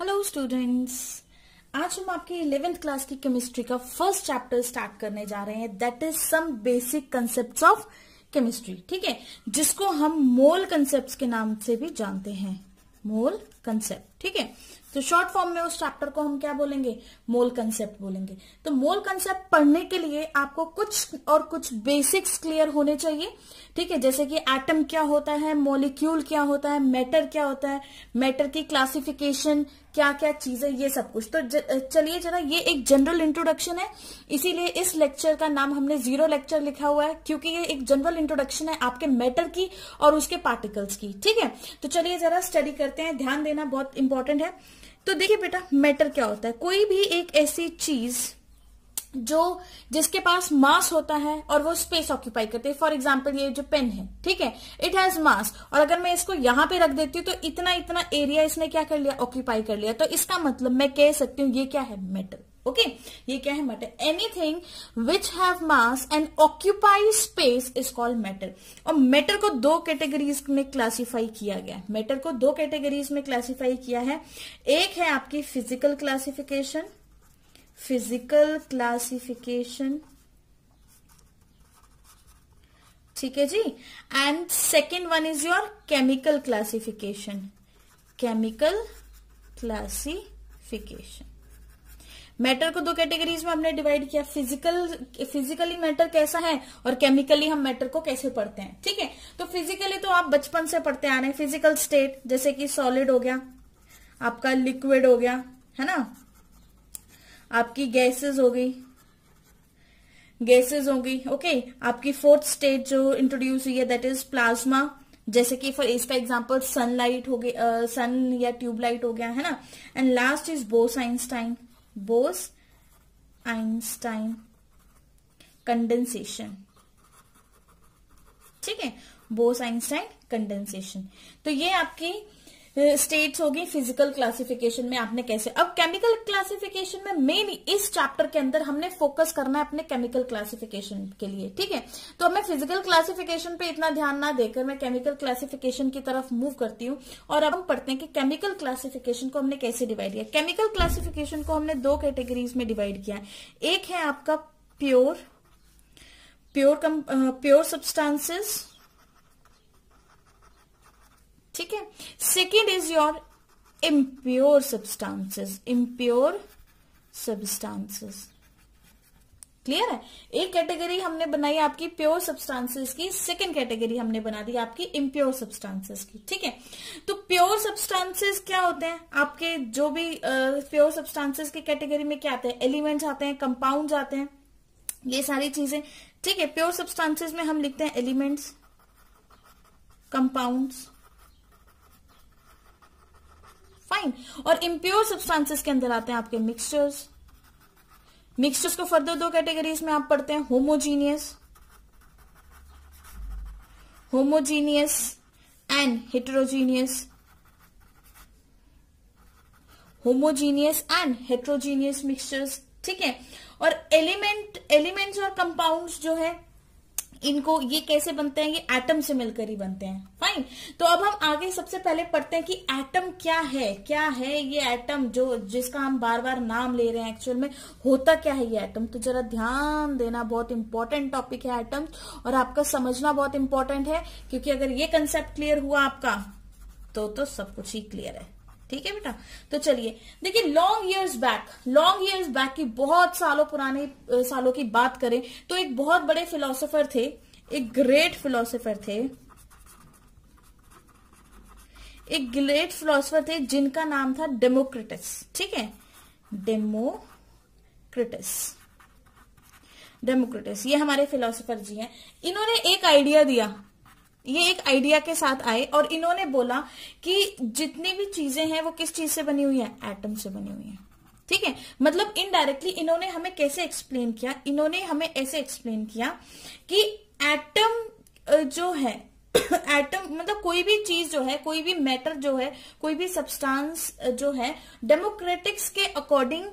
hello students आज हम आपकी इलेवेंथ क्लास की केमिस्ट्री का फर्स्ट चैप्टर स्टार्ट करने जा रहे हैं that is some basic concepts of chemistry ठीक है जिसको हम मोल कंसेप्ट्स के नाम से भी जानते हैं मोल कंसेप्ट ठीक है तो शॉर्ट फॉर्म में उस चैप्टर को हम क्या बोलेंगे मोल कंसेप्ट बोलेंगे तो मोल कंसेप्ट पढ़ने के लिए आपको कुछ और कुछ बेसिक्स क्लियर होने चाहिए ठीक है जैसे कि एटम क्या होता है मोलिक्यूल क्या होता है मैटर क्या होता है मैटर की क्लासिफिकेशन क्या क्या चीजें ये सब कुछ तो चलिए जरा ये एक जनरल इंट्रोडक्शन है इसीलिए इस लेक्चर का नाम हमने जीरो लेक्चर लिखा हुआ है क्योंकि ये एक जनरल इंट्रोडक्शन है आपके मैटर की और उसके पार्टिकल्स की ठीक है तो चलिए जरा स्टडी करते हैं ध्यान देना बहुत इंपॉर्टेंट है तो देखिए बेटा मैटर क्या होता है कोई भी एक ऐसी चीज जो जिसके पास मास होता है और वो स्पेस ऑक्यूपाई करते हैं फॉर एग्जाम्पल ये जो पेन है ठीक है इट हैज मास और अगर मैं इसको यहां पे रख देती हूँ तो इतना इतना एरिया इसने क्या कर लिया ऑक्यूपाई कर लिया तो इसका मतलब मैं कह सकती हूं ये क्या है मेटल ओके ये क्या है metal anything which have mass and occupy space is called metal और मेटल को दो कैटेगरीज में क्लासीफाई किया गया मेटल को दो कैटेगरीज में क्लासीफाई किया है एक है आपकी फिजिकल क्लासिफिकेशन फिजिकल क्लासिफिकेशन ठीक है जी and second one is your chemical classification chemical classification matter को दो कैटेगरीज में हमने डिवाइड किया फिजिकल फिजिकली मैटर कैसा है और केमिकली हम मैटर को कैसे पढ़ते हैं ठीक है तो फिजिकली तो आप बचपन से पढ़ते आ रहे हैं फिजिकल स्टेट जैसे कि सॉलिड हो गया आपका लिक्विड हो गया है ना आपकी गैसेस हो गई गैसेस हो गई ओके आपकी फोर्थ स्टेज जो इंट्रोड्यूस हुई है दैट इज प्लाज्मा जैसे कि फॉर इसका एग्जांपल सनलाइट हो गई सन या ट्यूबलाइट हो गया है ना and last is Bose Einstein Bose Einstein condensation ठीक है बोस आइंस्टाइन कंडेंसेशन तो ये आपकी स्टेट्स हो गई फिजिकल क्लासिफिकेशन में आपने कैसे अब केमिकल क्लासिफिकेशन में मेन इस चैप्टर के अंदर हमने फोकस करना है अपने केमिकल क्लासिफिकेशन के लिए ठीक है तो मैं फिजिकल क्लासिफिकेशन पे इतना ध्यान ना देकर मैं केमिकल क्लासिफिकेशन की तरफ मूव करती हूँ और अब हम पढ़ते हैं कि केमिकल क्लासिफिकेशन को हमने कैसे डिवाइड किया केमिकल क्लासिफिकेशन को हमने दो कैटेगरीज में डिवाइड किया है एक है आपका प्योर प्योर प्योर सब्सटेंसेस ठीक है second is your impure substances impure substances clear है एक कैटेगरी हमने बनाई आपकी प्योर सब्सटेंसेस की सेकेंड कैटेगरी हमने बना दी आपकी इम्प्योर सब्सटेंसेस की ठीक है तो प्योर सब्सटेंसेस क्या होते हैं आपके जो भी प्योर सब्सटेंसेस की कैटेगरी में क्या आते हैं एलिमेंट्स आते हैं कंपाउंड आते हैं ये सारी चीजें ठीक है प्योर सब्सटांसेस में हम लिखते हैं एलिमेंट्स कंपाउंड्स फाइन और इम्प्योर सब्सटेंसेस के अंदर आते हैं आपके मिक्सचर्स मिक्सचर्स को फर्दर दो कैटेगरीज में आप पढ़ते हैं homogeneous homogeneous and heterogeneous homogeneous and heterogeneous mixtures ठीक है और एलिमेंट एलिमेंट्स और कंपाउंड्स जो है इनको ये कैसे बनते हैं ये एटम से मिलकर ही बनते हैं फाइन तो अब हम आगे सबसे पहले पढ़ते हैं कि एटम क्या है क्या है ये एटम जो जिसका हम बार बार नाम ले रहे हैं एक्चुअल में होता क्या है ये एटम तो जरा ध्यान देना बहुत इंपॉर्टेंट टॉपिक है एटम और आपका समझना बहुत इंपॉर्टेंट है क्योंकि अगर ये कंसेप्ट क्लियर हुआ आपका तो तो सब कुछ ही क्लियर है ठीक है बेटा तो चलिए देखिए long years back long years back की बहुत सालों पुराने सालों की बात करें तो एक बहुत बड़े फिलोसोफर थे एक ग्रेट फिलोसोफर थे एक ग्रेट फिलोसोफर थे जिनका नाम था डेमोक्रेटिस ठीक है डेमोक्रेटिस डेमोक्रेटिस ये हमारे फिलोसोफर जी हैं इन्होंने एक आइडिया दिया ये एक आइडिया के साथ आए और इन्होंने बोला कि जितनी भी चीजें हैं वो किस चीज से बनी हुई है एटम से बनी हुई है ठीक है मतलब इनडायरेक्टली इन्होंने हमें कैसे एक्सप्लेन किया इन्होंने हमें ऐसे एक्सप्लेन किया कि एटम जो है एटम मतलब कोई भी चीज जो है कोई भी मैटर जो है कोई भी सब्सटेंस जो है डेमोक्रेटिक्स के अकॉर्डिंग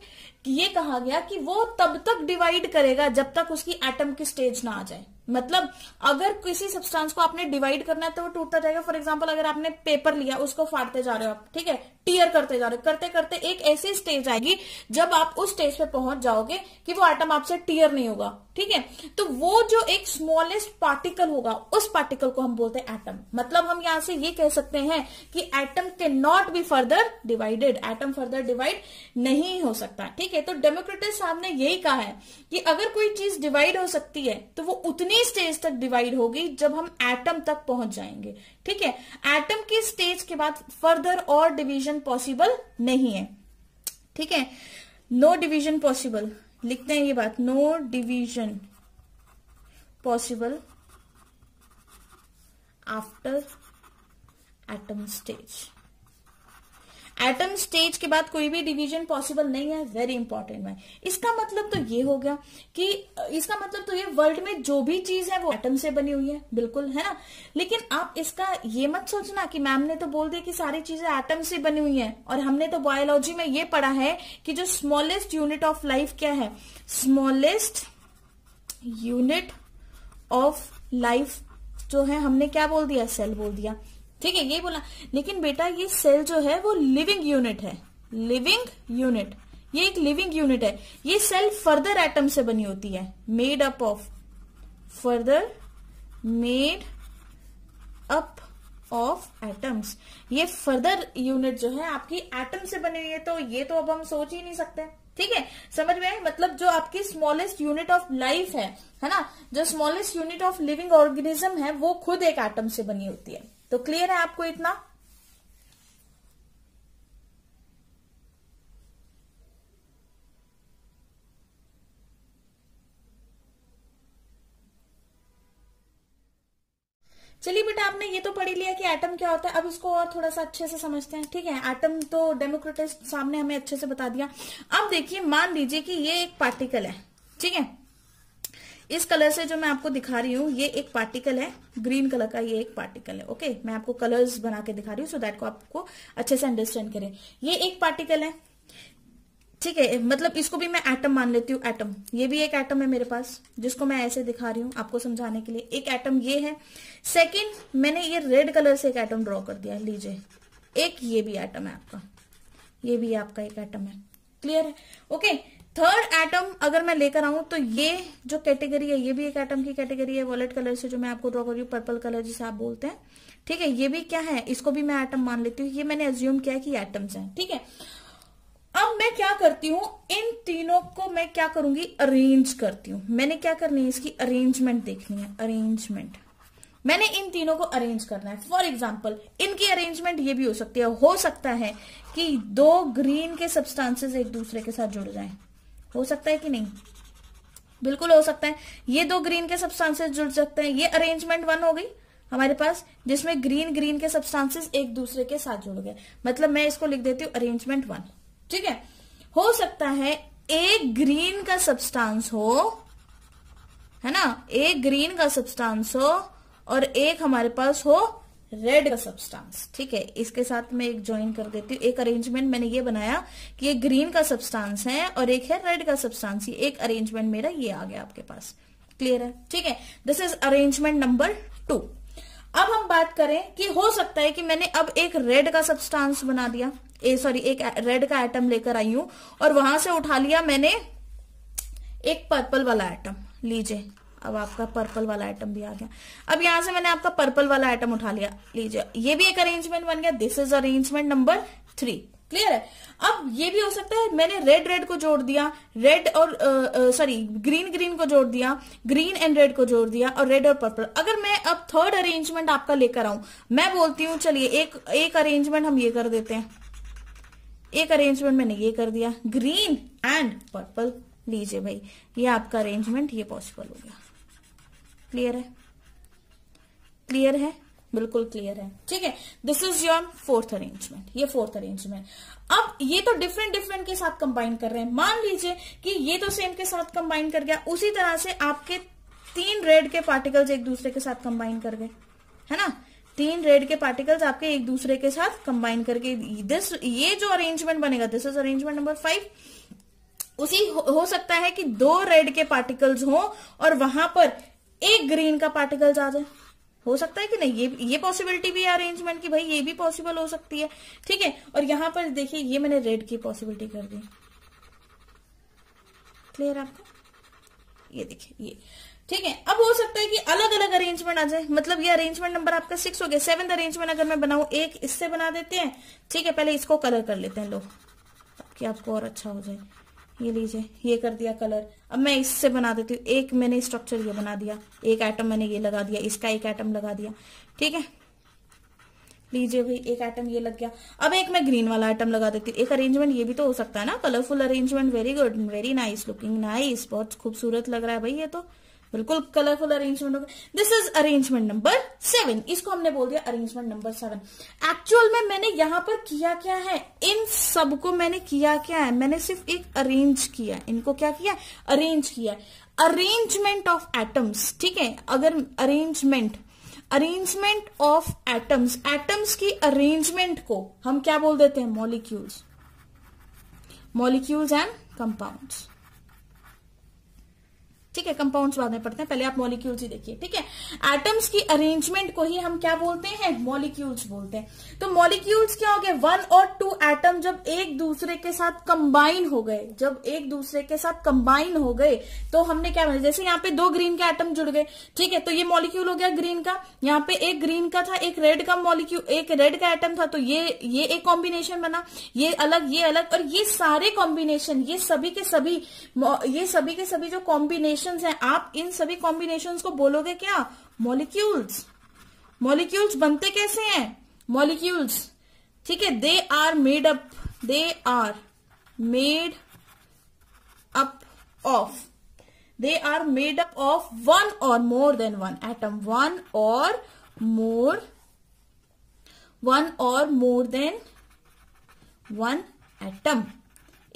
ये कहा गया कि वो तब तक डिवाइड करेगा जब तक उसकी एटम की स्टेज ना आ जाए मतलब अगर किसी सब्सटेंस को आपने डिवाइड करना है तो वो टूटता जाएगा फॉर एग्जाम्पल अगर आपने पेपर लिया उसको फाड़ते जा रहे हो आप ठीक है टीयर करते जा रहे हो करते करते एक ऐसी स्टेज आएगी जब आप उस स्टेज पे पहुंच जाओगे कि वो आइटम आपसे टीयर नहीं होगा ठीक है तो वो जो एक स्मॉलेस्ट पार्टिकल होगा उस पार्टिकल को हम बोलते हैं एटम मतलब हम यहां से ये कह सकते हैं कि एटम के not be further divided atom further divide नहीं हो सकता ठीक है तो डेमोक्रेटिस साहब ने यही कहा है कि अगर कोई चीज डिवाइड हो सकती है तो वो उतनी कितनी स्टेज तक डिवाइड होगी जब हम एटम तक पहुंच जाएंगे ठीक है एटम की स्टेज के बाद फर्दर और डिवीजन पॉसिबल नहीं है ठीक है नो डिवीजन पॉसिबल लिखते हैं ये बात no division possible after atom stage atom stage के बाद कोई भी डिवीजन पॉसिबल नहीं है वेरी इंपॉर्टेंट है इसका मतलब तो ये हो गया कि इसका मतलब तो ये वर्ल्ड में जो भी चीज है वो एटम से बनी हुई है बिल्कुल है ना लेकिन आप इसका ये मत सोचना कि मैम ने तो बोल दिया कि सारी चीजें एटम से बनी हुई है और हमने तो बायोलॉजी में ये पढ़ा है कि जो स्मॉलेस्ट यूनिट ऑफ लाइफ क्या है स्मॉलेस्ट यूनिट ऑफ लाइफ जो है हमने क्या बोल दिया सेल बोल दिया ठीक है ये बोला लेकिन बेटा ये सेल जो है वो लिविंग यूनिट है लिविंग यूनिट ये एक लिविंग यूनिट है ये सेल फर्दर एटम से बनी होती है made up of further made up of atoms ये फर्दर यूनिट जो है आपकी एटम से बनी हुई है तो ये तो अब हम सोच ही नहीं सकते ठीक है समझ में आए मतलब जो आपकी स्मॉलेस्ट यूनिट ऑफ लाइफ है है ना जो smallest unit of living organism है वो खुद एक एटम से बनी होती है तो क्लियर है आपको इतना चलिए बेटा आपने ये तो पढ़ी लिया कि एटम क्या होता है अब इसको और थोड़ा सा अच्छे से समझते हैं ठीक है एटम तो डेमोक्रेटिस सामने हमें अच्छे से बता दिया अब देखिए मान लीजिए कि ये एक पार्टिकल है ठीक है इस कलर से जो मैं आपको दिखा रही हूँ ये एक पार्टिकल है ग्रीन कलर का ये एक पार्टिकल है ओके मैं आपको कलर्स बना के दिखा रही हूँ सो दैट को आपको अच्छे से अंडरस्टैंड करें ये एक पार्टिकल है ठीक है मतलब इसको भी मैं एटम मान लेती हूँ एटम ये भी एक एटम है मेरे पास जिसको मैं ऐसे दिखा रही हूँ आपको समझाने के लिए एक एटम ये है सेकेंड मैंने ये रेड कलर से एक एटम ड्रॉ कर दिया लीजिए एक ये भी एटम है आपका ये भी आपका एक एटम है क्लियर है ओके okay, थर्ड एटम अगर मैं लेकर आऊं तो ये जो कैटेगरी है ये भी एक एटम की कैटेगरी है वॉलेट कलर से जो मैं आपको ड्रॉ कर रही हूँ पर्पल कलर जिसे आप बोलते हैं ठीक है ये भी क्या है इसको भी मैं एटम मान लेती हूँ ये मैंने एज्यूम किया कि एटम्स हैं ठीक है अब मैं क्या करती हूँ इन तीनों को मैं क्या करूंगी अरेन्ज करती हूँ मैंने क्या करनी है इसकी अरेन्जमेंट देखनी है अरेन्जमेंट मैंने इन तीनों को अरेंज करना है फॉर एग्जाम्पल इनकी अरेंजमेंट ये भी हो सकती है हो सकता है कि दो ग्रीन के सब्सटेंसेस एक दूसरे के साथ जुड़ जाए हो सकता है कि नहीं बिल्कुल हो सकता है ये दो ग्रीन के सब्सटेंसेस जुड़ सकते हैं ये अरेंजमेंट वन हो गई हमारे पास जिसमें ग्रीन ग्रीन के सब्सटेंसेस एक दूसरे के साथ जुड़ गए मतलब मैं इसको लिख देती हूँ अरेंजमेंट वन ठीक है हो सकता है एक ग्रीन का सब्सटेंस हो है ना एक ग्रीन का सब्सटेंस हो और एक हमारे पास हो रेड सब्सटेंस ठीक है इसके साथ मैं एक ज्वाइन कर देती हूँ एक अरेंजमेंट मैंने ये बनाया कि ये ग्रीन का सब्सटेंस है और एक है रेड का सब्सटेंस ये एक अरेंजमेंट मेरा ये आ गया आपके पास क्लियर है ठीक है this is arrangement number two अब हम बात करें कि हो सकता है कि मैंने अब एक रेड का सब्सटेंस बना दिया ए सॉरी एक रेड का एटम लेकर आई हूं और वहां से उठा लिया मैंने एक पर्पल वाला एटम लीजिए अब आपका पर्पल वाला आइटम भी आ गया अब यहां से मैंने आपका पर्पल वाला आइटम उठा लिया लीजिए ये भी एक अरेंजमेंट बन गया this is arrangement number three clear है अब ये भी हो सकता है मैंने रेड रेड को जोड़ दिया रेड और सॉरी ग्रीन ग्रीन को जोड़ दिया ग्रीन एंड रेड को जोड़ दिया और रेड और पर्पल अगर मैं अब थर्ड अरेंजमेंट आपका लेकर आऊं मैं बोलती हूँ चलिए एक एक अरेंजमेंट हम ये कर देते हैं एक अरेंजमेंट मैंने ये कर दिया ग्रीन एंड पर्पल लीजिए भाई ये आपका अरेंजमेंट ये पॉसिबल हो गया क्लियर है क्लियर है बिल्कुल क्लियर है ठीक है this is your fourth arrangement ये फोर्थ अरेंजमेंट अब ये तो डिफरेंट डिफरेंट के साथ कंबाइन कर रहे हैं मान लीजिए कि ये तो सेम के साथ कंबाइन कर गया उसी तरह से आपके तीन रेड के पार्टिकल्स एक दूसरे के साथ कंबाइन कर गए है ना तीन रेड के पार्टिकल्स आपके एक दूसरे के साथ कंबाइन करके दिस ये जो अरेंजमेंट बनेगा this is arrangement number five उसी हो, हो सकता है कि दो रेड के पार्टिकल्स हो और वहां पर एक ग्रीन का पार्टिकल्स आ जाए हो सकता है कि नहीं ये ये पॉसिबिलिटी भी है अरेंजमेंट की भाई ये भी पॉसिबल हो सकती है ठीक है और यहां पर देखिए ये मैंने रेड की पॉसिबिलिटी कर दी क्लियर आपको ये देखिए ये ठीक है अब हो सकता है कि अलग अलग अरेंजमेंट आ जाए मतलब ये अरेंजमेंट नंबर आपका सिक्स हो गया सेवन अरेंजमेंट अगर मैं बनाऊ एक इससे बना देते हैं ठीक है पहले इसको कलर कर लेते हैं लोग आपको और अच्छा हो जाए ये लीजिए ये कर दिया कलर अब मैं इससे बना देती हूँ एक मैंने स्ट्रक्चर ये बना दिया एक आइटम मैंने ये लगा दिया इसका एक आइटम लगा दिया ठीक है लीजिए भाई एक आइटम ये लग गया अब एक मैं ग्रीन वाला आइटम लगा देती हूँ एक अरेंजमेंट ये भी तो हो सकता है ना colourful arrangement very good very nice looking nice बहुत खूबसूरत लग रहा है भाई ये तो बिल्कुल कलरफुल अरेंजमेंट होगा this is arrangement number seven इसको हमने बोल दिया अरेंजमेंट नंबर सेवन एक्चुअल में मैंने यहां पर किया क्या है इन सबको मैंने किया क्या है मैंने सिर्फ एक अरेंज किया इनको क्या किया अरेंज किया अरेंजमेंट ऑफ एटम्स ठीक है अगर arrangement arrangement of atoms atoms की अरेंजमेंट को हम क्या बोल देते हैं मॉलिक्यूल्स मॉलिक्यूल्स एंड कंपाउंड्स ठीक है कंपाउंड्स बाद में पढ़ते हैं पहले आप मॉलिक्यूल्स ही देखिए ठीक है एटम्स की अरेंजमेंट को ही हम क्या बोलते हैं मॉलिक्यूल्स बोलते हैं तो मॉलिक्यूल्स क्या हो गए वन और टू एटम जब एक दूसरे के साथ कंबाइन हो गए जब एक दूसरे के साथ कंबाइन हो गए तो हमने क्या बनाया जैसे यहाँ पे दो ग्रीन के एटम जुड़ गए ठीक है तो ये मॉलिक्यूल हो गया ग्रीन का यहाँ पे एक ग्रीन का था एक रेड का मॉलिक्यूल एक रेड का एटम था तो ये ये एक कॉम्बिनेशन बना ये अलग ये अलग और ये सारे कॉम्बिनेशन ये सभी के सभी ये सभी के सभी जो कॉम्बिनेशन क्वेश्चन हैं आप इन सभी कॉम्बिनेशन को बोलोगे क्या मॉलिक्यूल्स मॉलिक्यूल्स बनते कैसे हैं मॉलिक्यूल्स ठीक है they are made up they are made up of they are made up of one or more than one atom one or more one or more than one atom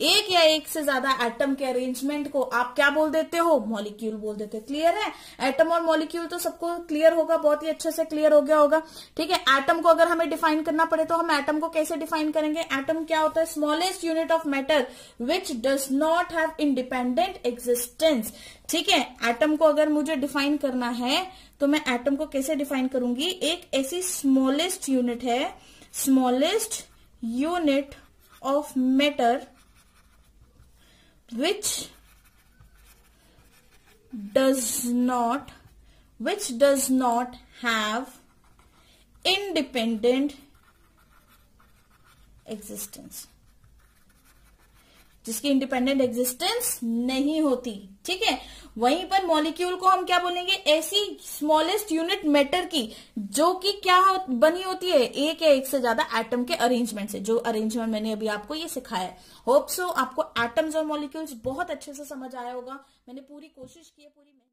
एक या एक से ज्यादा एटम के arrangement को आप क्या बोल देते हो मॉलिक्यूल बोल देते हो क्लियर है एटम और मॉलिक्यूल तो सबको क्लियर होगा बहुत ही अच्छे से क्लियर हो गया होगा ठीक है एटम को अगर हमें डिफाइन करना पड़े तो हम एटम को कैसे डिफाइन करेंगे एटम क्या होता है smallest unit of matter which does not have independent existence ठीक है एटम को अगर मुझे डिफाइन करना है तो मैं एटम को कैसे डिफाइन करूंगी एक ऐसी स्मॉलेस्ट यूनिट है smallest unit of matter which does not which does not have independent existence जिसकी इंडिपेंडेंट एग्जिस्टेंस नहीं होती ठीक है वहीं पर मॉलिक्यूल को हम क्या बोलेंगे ऐसी स्मॉलेस्ट यूनिट मैटर की जो कि क्या बनी होती है एक या एक से ज्यादा एटम के अरेंजमेंट से जो अरेंजमेंट मैंने अभी आपको ये सिखाया होप सो आपको एटम्स और मॉलिक्यूल्स बहुत अच्छे से समझ आया होगा मैंने पूरी कोशिश की है पूरी